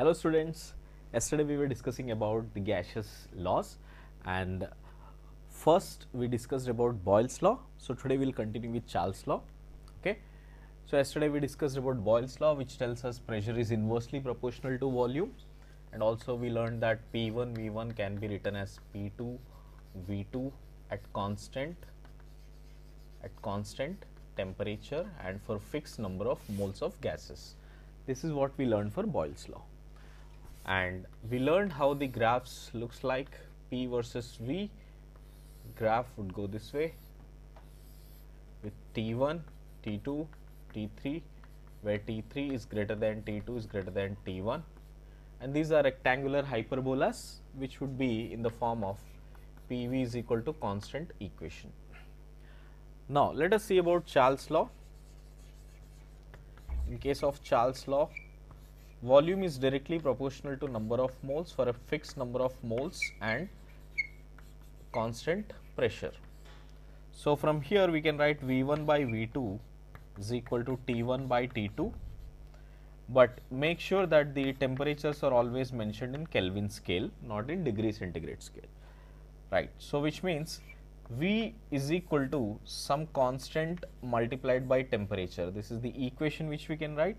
Hello students, yesterday we were discussing about the gaseous laws and first we discussed about Boyle's law. So, today we will continue with Charles law. Okay. So, yesterday we discussed about Boyle's law which tells us pressure is inversely proportional to volume and also we learned that P1 V1 can be written as P2 V2 at constant at constant temperature and for fixed number of moles of gases. This is what we learned for Boyle's law and we learned how the graphs looks like p versus v graph would go this way with t1 t2 t3 where t3 is greater than t2 is greater than t1 and these are rectangular hyperbolas which would be in the form of pv is equal to constant equation now let us see about charles law in case of charles law volume is directly proportional to number of moles for a fixed number of moles and constant pressure. So, from here we can write V 1 by V 2 is equal to T 1 by T 2, but make sure that the temperatures are always mentioned in Kelvin scale not in degree centigrade scale right. So, which means V is equal to some constant multiplied by temperature this is the equation which we can write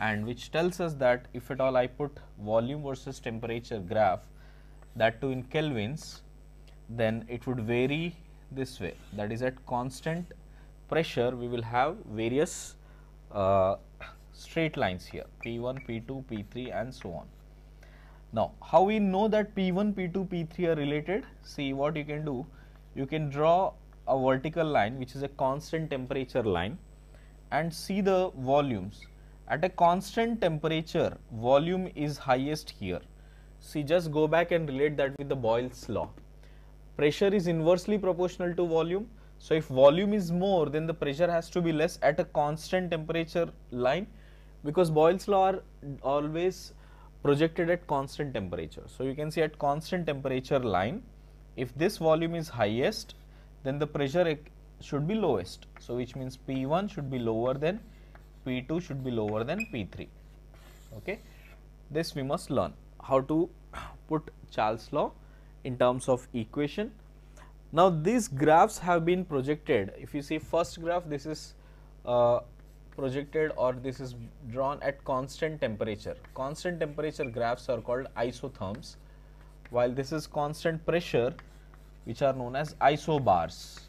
and which tells us that if at all I put volume versus temperature graph that too in kelvins then it would vary this way that is at constant pressure we will have various uh, straight lines here P1, P2, P3 and so on. Now, how we know that P1, P2, P3 are related? See what you can do, you can draw a vertical line which is a constant temperature line and see the volumes at a constant temperature, volume is highest here. See, just go back and relate that with the Boyle's law. Pressure is inversely proportional to volume. So, if volume is more, then the pressure has to be less at a constant temperature line because Boyle's law are always projected at constant temperature. So, you can see at constant temperature line, if this volume is highest, then the pressure eh, should be lowest. So, which means P1 should be lower than P2 should be lower than P3. Okay. This we must learn how to put Charles law in terms of equation. Now, these graphs have been projected. If you see first graph, this is uh, projected or this is drawn at constant temperature. Constant temperature graphs are called isotherms, while this is constant pressure which are known as isobars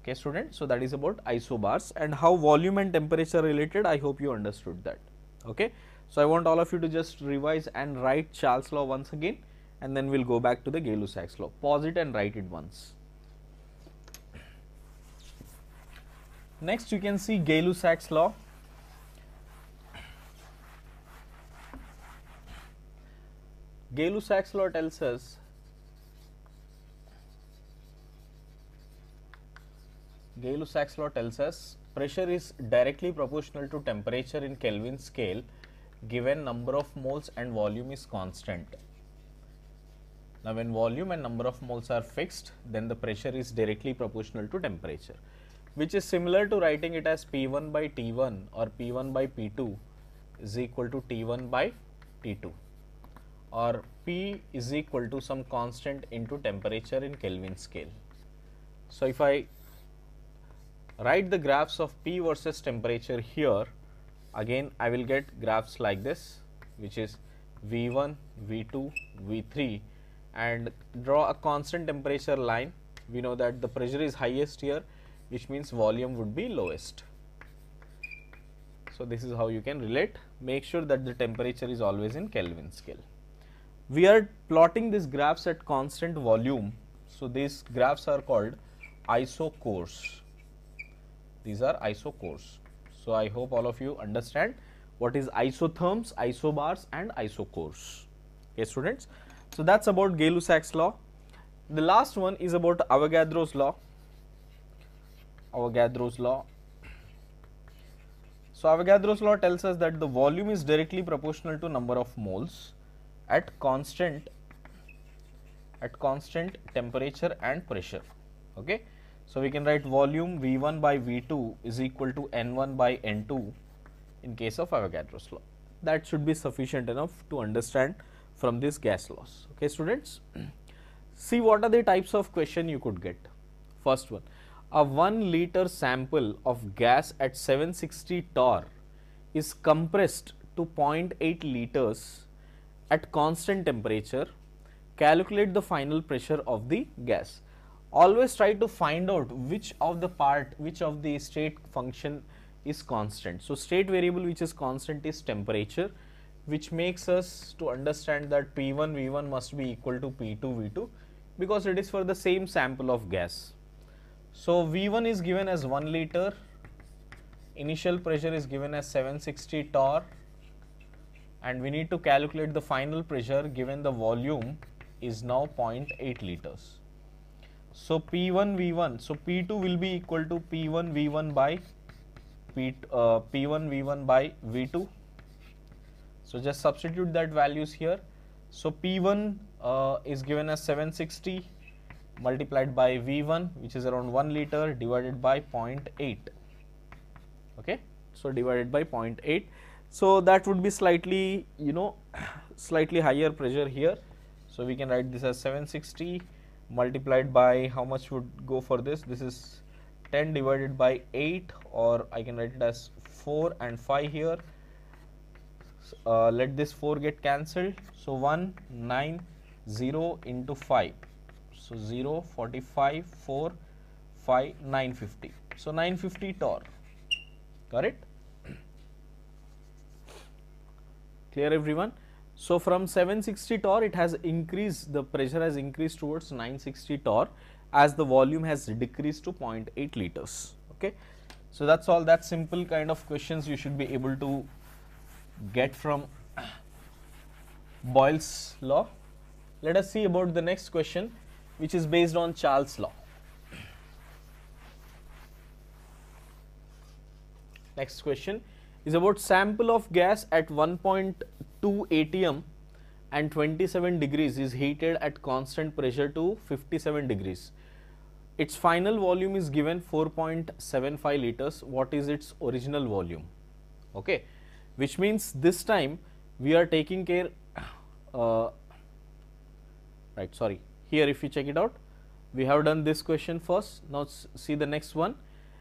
okay students. So, that is about isobars and how volume and temperature related I hope you understood that. Okay. So, I want all of you to just revise and write Charles law once again and then we will go back to the Gay-Lussac's law. Pause it and write it once. Next you can see Gay-Lussac's law. Gay-Lussac's law tells us Gay-Lussac's law tells us pressure is directly proportional to temperature in Kelvin scale given number of moles and volume is constant. Now, when volume and number of moles are fixed, then the pressure is directly proportional to temperature, which is similar to writing it as P1 by T1 or P1 by P2 is equal to T1 by T2 or P is equal to some constant into temperature in Kelvin scale. So, if I write the graphs of P versus temperature here, again I will get graphs like this which is V1, V2, V3 and draw a constant temperature line. We know that the pressure is highest here which means volume would be lowest. So, this is how you can relate make sure that the temperature is always in Kelvin scale. We are plotting these graphs at constant volume. So, these graphs are called isochores. These are isocores. So, I hope all of you understand what is isotherms, isobars and isocores. Okay, students. So, that is about Gay-Lussac's law. The last one is about Avogadro's law. Avogadro's law. So, Avogadro's law tells us that the volume is directly proportional to number of moles at constant at constant temperature and pressure. Okay. So we can write volume V1 by V2 is equal to N1 by N2 in case of Avogadro's law. That should be sufficient enough to understand from this gas laws. Okay, students. See what are the types of question you could get. First one, a 1 liter sample of gas at 760 torr is compressed to 0.8 liters at constant temperature. Calculate the final pressure of the gas always try to find out which of the part which of the state function is constant so state variable which is constant is temperature which makes us to understand that p1 v1 must be equal to p2 v2 because it is for the same sample of gas so v1 is given as 1 liter initial pressure is given as 760 torr and we need to calculate the final pressure given the volume is now 0.8 liters so P1 V1, so P2 will be equal to P1 V1 by P, uh, P1 V1 by V2. So just substitute that values here. So P1 uh, is given as 760 multiplied by V1 which is around 1 liter divided by 0.8. Okay. So divided by 0.8. So that would be slightly you know slightly higher pressure here. So we can write this as 760 multiplied by how much would go for this this is 10 divided by 8 or I can write it as 4 and 5 here uh, let this 4 get cancelled so 1 9 0 into 5 so 0 45 4 5 950 so 950 tor Correct? clear everyone so from 760 torr it has increased the pressure has increased towards 960 torr as the volume has decreased to 0.8 liters. Okay. So that's all that simple kind of questions you should be able to get from Boyle's law. Let us see about the next question which is based on Charles law. Next question is about sample of gas at 1.0 2 ATM and 27 degrees is heated at constant pressure to 57 degrees. Its final volume is given 4.75 liters, what is its original volume, okay? which means this time we are taking care, uh, right, sorry, here if you check it out, we have done this question first, now see the next one,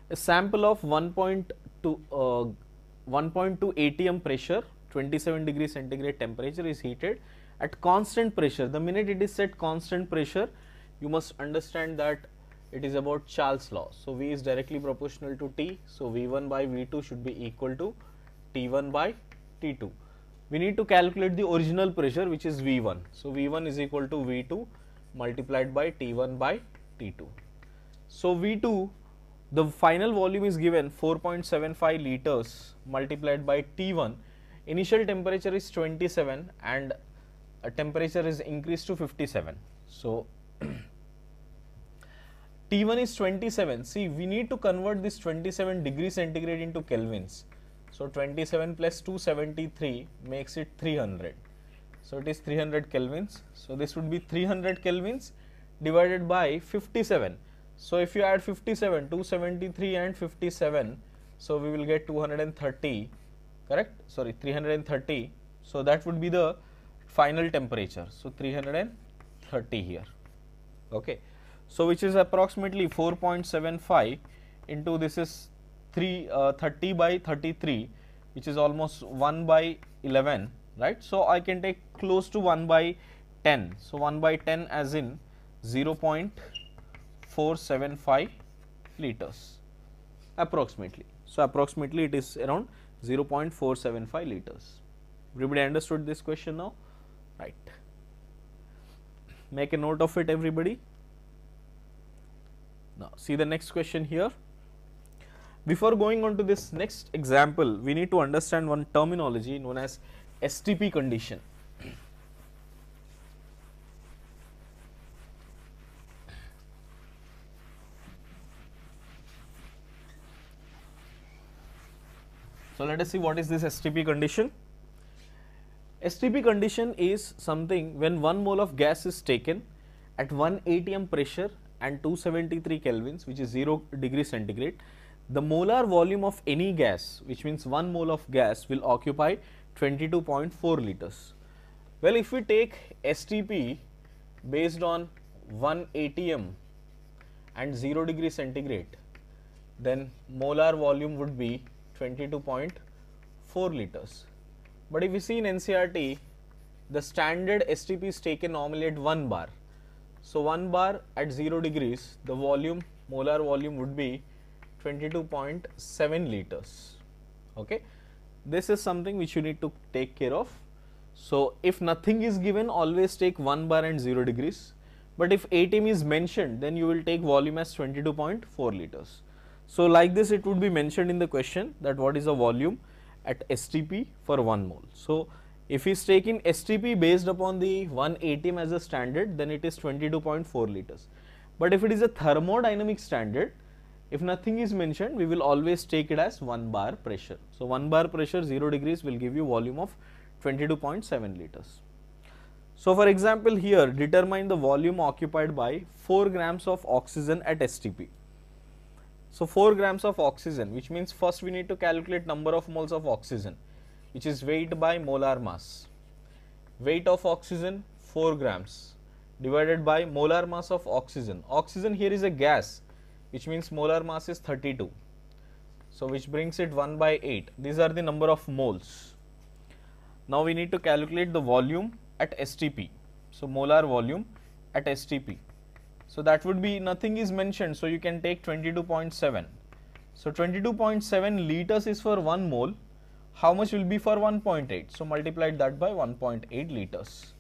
a sample of 1.2 uh, 1.2 ATM pressure 27 degree centigrade temperature is heated at constant pressure. The minute it is set constant pressure, you must understand that it is about Charles law. So, V is directly proportional to T. So, V1 by V2 should be equal to T1 by T2. We need to calculate the original pressure which is V1. So, V1 is equal to V2 multiplied by T1 by T2. So, V2 the final volume is given 4.75 liters multiplied by T1 initial temperature is 27 and uh, temperature is increased to 57. So, T1 is 27. See, we need to convert this 27 degree centigrade into kelvins. So, 27 plus 273 makes it 300. So, it is 300 kelvins. So, this would be 300 kelvins divided by 57. So, if you add 57, 273 and 57, so we will get 230 correct sorry 330 so that would be the final temperature so 330 here okay so which is approximately 4.75 into this is 3 uh, 30 by 33 which is almost 1 by 11 right so i can take close to 1 by 10 so 1 by 10 as in 0 0.475 liters approximately so approximately it is around 0.475 liters. Everybody understood this question now? Right. Make a note of it everybody. Now, see the next question here. Before going on to this next example, we need to understand one terminology known as STP condition. So, let us see what is this STP condition. STP condition is something when 1 mole of gas is taken at 1 atm pressure and 273 kelvins which is 0 degree centigrade, the molar volume of any gas which means 1 mole of gas will occupy 22.4 liters. Well, if we take STP based on 1 atm and 0 degree centigrade, then molar volume would be 22.4 liters. But if you see in NCRT, the standard STP is taken normally at 1 bar. So, 1 bar at 0 degrees, the volume, molar volume would be 22.7 liters. Okay. This is something which you need to take care of. So, if nothing is given, always take 1 bar and 0 degrees. But if ATM is mentioned, then you will take volume as 22.4 liters. So, like this it would be mentioned in the question that what is the volume at STP for 1 mole. So, if it's taken STP based upon the 1 ATM as a standard then it is 22.4 liters. But if it is a thermodynamic standard if nothing is mentioned we will always take it as 1 bar pressure. So, 1 bar pressure 0 degrees will give you volume of 22.7 liters. So, for example, here determine the volume occupied by 4 grams of oxygen at STP. So 4 grams of oxygen which means first we need to calculate number of moles of oxygen which is weight by molar mass. Weight of oxygen 4 grams divided by molar mass of oxygen. Oxygen here is a gas which means molar mass is 32. So, which brings it 1 by 8. These are the number of moles. Now, we need to calculate the volume at STP. So, molar volume at STP. So, that would be nothing is mentioned. So, you can take 22.7. So, 22.7 liters is for 1 mole. How much will be for 1.8? So, multiplied that by 1.8 liters.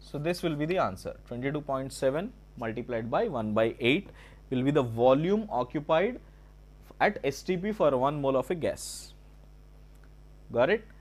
So, this will be the answer 22.7 multiplied by 1 by 8 will be the volume occupied at STP for 1 mole of a gas. Got it?